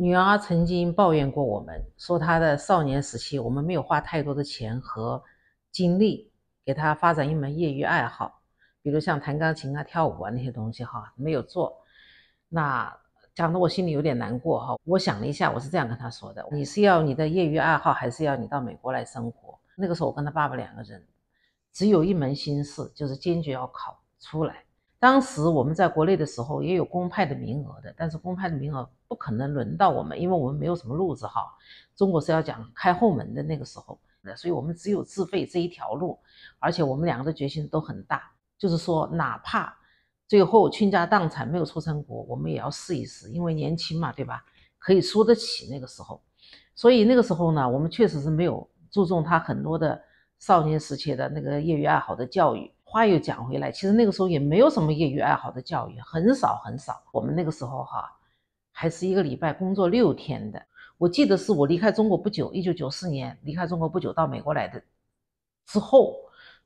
女儿曾经抱怨过我们，说她的少年时期我们没有花太多的钱和精力给她发展一门业余爱好，比如像弹钢琴啊、跳舞啊那些东西哈，没有做。那讲得我心里有点难过哈。我想了一下，我是这样跟她说的：你是要你的业余爱好，还是要你到美国来生活？那个时候我跟她爸爸两个人，只有一门心思，就是坚决要考出来。当时我们在国内的时候也有公派的名额的，但是公派的名额不可能轮到我们，因为我们没有什么路子哈。中国是要讲开后门的那个时候，所以我们只有自费这一条路，而且我们两个的决心都很大，就是说哪怕最后倾家荡产没有出成国，我们也要试一试，因为年轻嘛，对吧？可以输得起那个时候。所以那个时候呢，我们确实是没有注重他很多的少年时期的那个业余爱好的教育。话又讲回来，其实那个时候也没有什么业余爱好的教育，很少很少。我们那个时候哈，还是一个礼拜工作六天的。我记得是我离开中国不久，一九九四年离开中国不久到美国来的之后，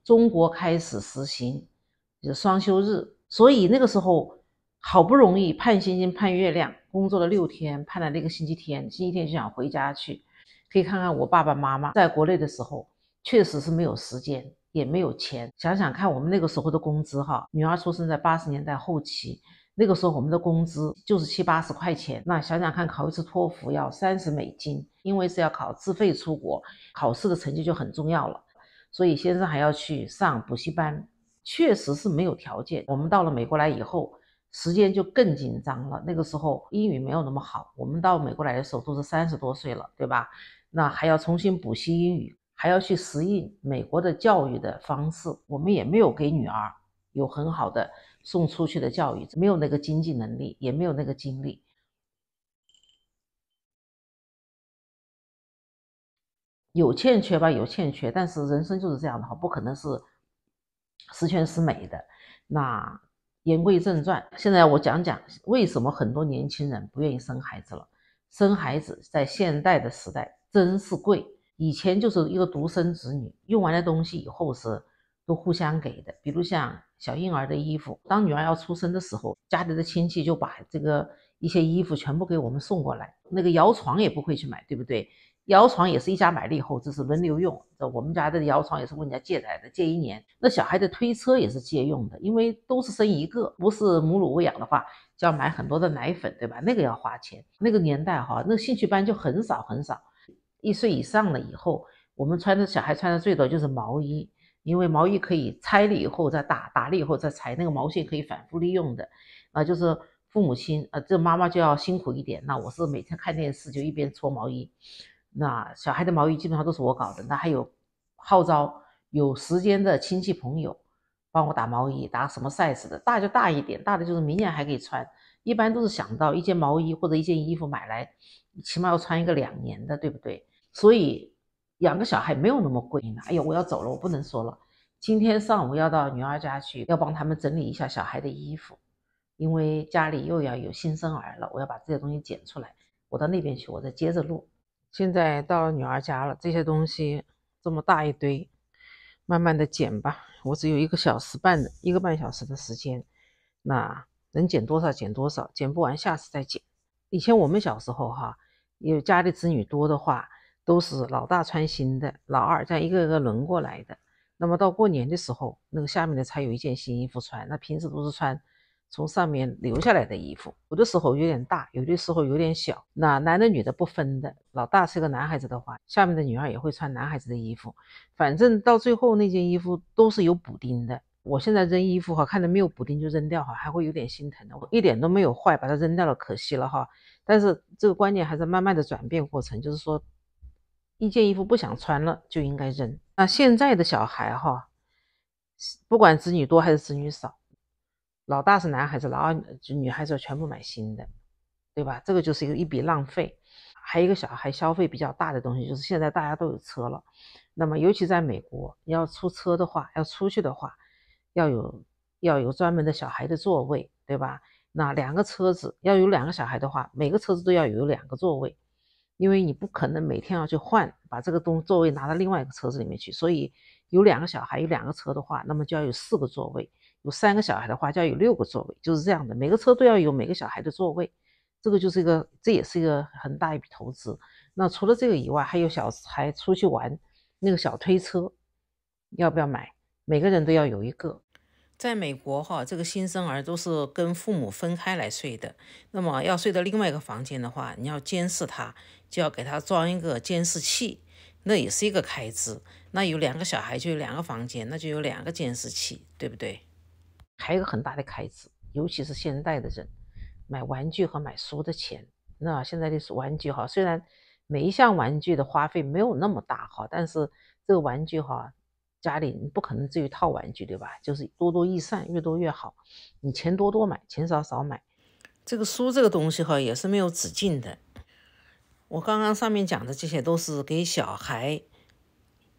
中国开始实行就是双休日，所以那个时候好不容易盼星星盼月亮，工作了六天，盼了那个星期天，星期天就想回家去，可以看看我爸爸妈妈在国内的时候，确实是没有时间。也没有钱，想想看，我们那个时候的工资哈，女儿出生在八十年代后期，那个时候我们的工资就是七八十块钱，那想想看，考一次托福要三十美金，因为是要考自费出国，考试的成绩就很重要了，所以先生还要去上补习班，确实是没有条件。我们到了美国来以后，时间就更紧张了，那个时候英语没有那么好，我们到美国来的时候都是三十多岁了，对吧？那还要重新补习英语。还要去适应美国的教育的方式，我们也没有给女儿有很好的送出去的教育，没有那个经济能力，也没有那个精力，有欠缺吧，有欠缺。但是人生就是这样的哈，不可能是十全十美的。那言归正传，现在我讲讲为什么很多年轻人不愿意生孩子了。生孩子在现代的时代真是贵。以前就是一个独生子女，用完的东西以后是都互相给的，比如像小婴儿的衣服，当女儿要出生的时候，家里的亲戚就把这个一些衣服全部给我们送过来。那个摇床也不会去买，对不对？摇床也是一家买了以后，这是轮流用。这我们家的摇床也是问人家借来的，借一年。那小孩的推车也是借用的，因为都是生一个，不是母乳喂养的话，就要买很多的奶粉，对吧？那个要花钱。那个年代哈，那兴趣班就很少很少。一岁以上了以后，我们穿的小孩穿的最多就是毛衣，因为毛衣可以拆了以后再打，打了以后再裁，那个毛线可以反复利用的。啊，就是父母亲，呃，这妈妈就要辛苦一点。那我是每天看电视就一边搓毛衣，那小孩的毛衣基本上都是我搞的。那还有号召有时间的亲戚朋友帮我打毛衣，打什么 size 的，大就大一点，大的就是明年还可以穿。一般都是想到一件毛衣或者一件衣服买来，起码要穿一个两年的，对不对？所以养个小孩没有那么贵呢。哎呦，我要走了，我不能说了。今天上午要到女儿家去，要帮他们整理一下小孩的衣服，因为家里又要有新生儿了，我要把这些东西捡出来。我到那边去，我再接着录。现在到女儿家了，这些东西这么大一堆，慢慢的捡吧。我只有一个小时半的一个半小时的时间，那能捡多少捡多少，捡不完下次再捡。以前我们小时候哈，有家里子女多的话。都是老大穿新的，老二这样一个一个轮过来的。那么到过年的时候，那个下面的才有一件新衣服穿。那平时都是穿从上面留下来的衣服，有的时候有点大，有的时候有点小。那男的女的不分的，老大是个男孩子的话，下面的女儿也会穿男孩子的衣服。反正到最后那件衣服都是有补丁的。我现在扔衣服哈，看到没有补丁就扔掉哈，还会有点心疼的，我一点都没有坏，把它扔掉了可惜了哈。但是这个观念还在慢慢的转变过程，就是说。一件衣服不想穿了就应该扔。那现在的小孩哈，不管子女多还是子女少，老大是男孩子，老二就女孩子要全部买新的，对吧？这个就是一个一笔浪费。还有一个小孩消费比较大的东西，就是现在大家都有车了。那么尤其在美国，你要出车的话，要出去的话，要有要有专门的小孩的座位，对吧？那两个车子要有两个小孩的话，每个车子都要有两个座位。因为你不可能每天要去换，把这个东座位拿到另外一个车子里面去，所以有两个小孩有两个车的话，那么就要有四个座位；有三个小孩的话就要有六个座位，就是这样的。每个车都要有每个小孩的座位，这个就是一个，这也是一个很大一笔投资。那除了这个以外，还有小孩出去玩那个小推车，要不要买？每个人都要有一个。在美国，哈，这个新生儿都是跟父母分开来睡的。那么要睡到另外一个房间的话，你要监视他，就要给他装一个监视器，那也是一个开支。那有两个小孩，就有两个房间，那就有两个监视器，对不对？还有一个很大的开支，尤其是现代的人，买玩具和买书的钱。那现在的玩具哈，虽然每一项玩具的花费没有那么大哈，但是这个玩具哈。家里你不可能至于套玩具，对吧？就是多多益善，越多越好。你钱多多买，钱少少买。这个书这个东西哈，也是没有止境的。我刚刚上面讲的这些都是给小孩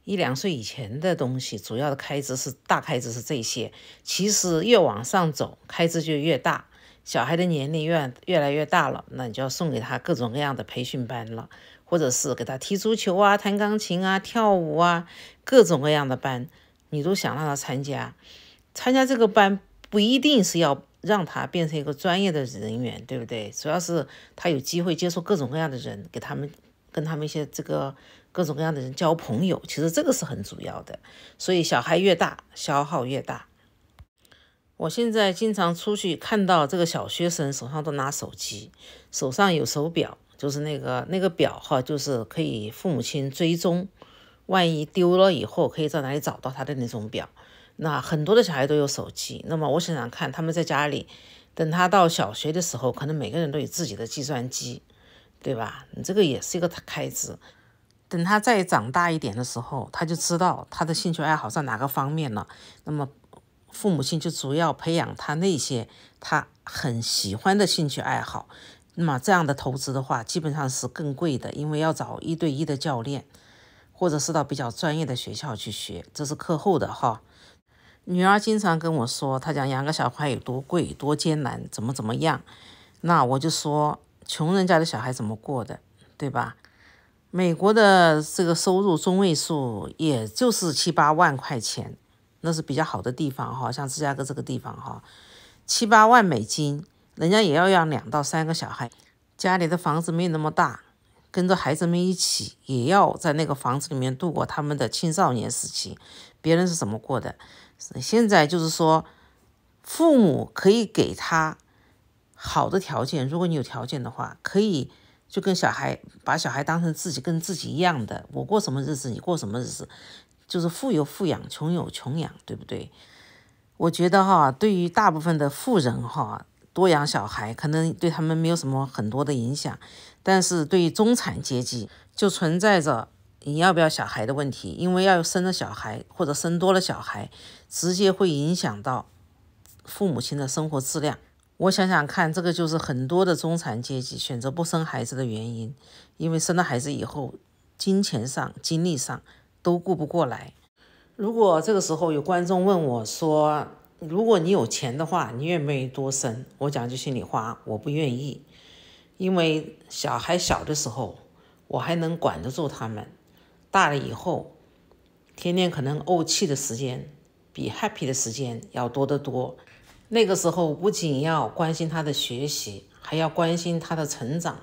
一两岁以前的东西，主要的开支是大开支是这些。其实越往上走，开支就越大。小孩的年龄越越来越大了，那你就要送给他各种各样的培训班了，或者是给他踢足球啊、弹钢琴啊、跳舞啊，各种各样的班，你都想让他参加。参加这个班不一定是要让他变成一个专业的人员，对不对？主要是他有机会接触各种各样的人，给他们跟他们一些这个各种各样的人交朋友，其实这个是很主要的。所以小孩越大，消耗越大。我现在经常出去看到这个小学生手上都拿手机，手上有手表，就是那个那个表哈，就是可以父母亲追踪，万一丢了以后可以在哪里找到他的那种表。那很多的小孩都有手机，那么我想想看，他们在家里，等他到小学的时候，可能每个人都有自己的计算机，对吧？你这个也是一个开支。等他再长大一点的时候，他就知道他的兴趣爱好在哪个方面了，那么。父母亲就主要培养他那些他很喜欢的兴趣爱好。那么这样的投资的话，基本上是更贵的，因为要找一对一的教练，或者是到比较专业的学校去学，这是课后的哈。女儿经常跟我说，她讲养个小孩有多贵、多艰难，怎么怎么样。那我就说，穷人家的小孩怎么过的，对吧？美国的这个收入中位数也就是七八万块钱。那是比较好的地方哈，像芝加哥这个地方哈，七八万美金，人家也要养两到三个小孩，家里的房子没有那么大，跟着孩子们一起也要在那个房子里面度过他们的青少年时期。别人是怎么过的？现在就是说，父母可以给他好的条件，如果你有条件的话，可以就跟小孩把小孩当成自己跟自己一样的，我过什么日子，你过什么日子。就是富有富养，穷有穷养，对不对？我觉得哈，对于大部分的富人哈，多养小孩可能对他们没有什么很多的影响，但是对于中产阶级就存在着你要不要小孩的问题，因为要生了小孩或者生多了小孩，直接会影响到父母亲的生活质量。我想想看，这个就是很多的中产阶级选择不生孩子的原因，因为生了孩子以后，金钱上、精力上。都顾不过来。如果这个时候有观众问我，说如果你有钱的话，你愿不愿意多生？我讲句心里话，我不愿意，因为小孩小的时候，我还能管得住他们；大了以后，天天可能怄气的时间比 happy 的时间要多得多。那个时候不仅要关心他的学习，还要关心他的成长，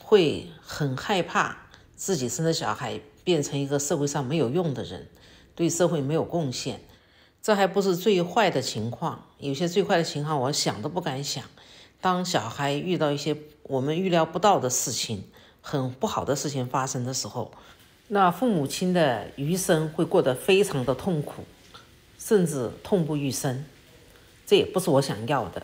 会很害怕自己生的小孩。变成一个社会上没有用的人，对社会没有贡献，这还不是最坏的情况。有些最坏的情况，我想都不敢想。当小孩遇到一些我们预料不到的事情，很不好的事情发生的时候，那父母亲的余生会过得非常的痛苦，甚至痛不欲生。这也不是我想要的。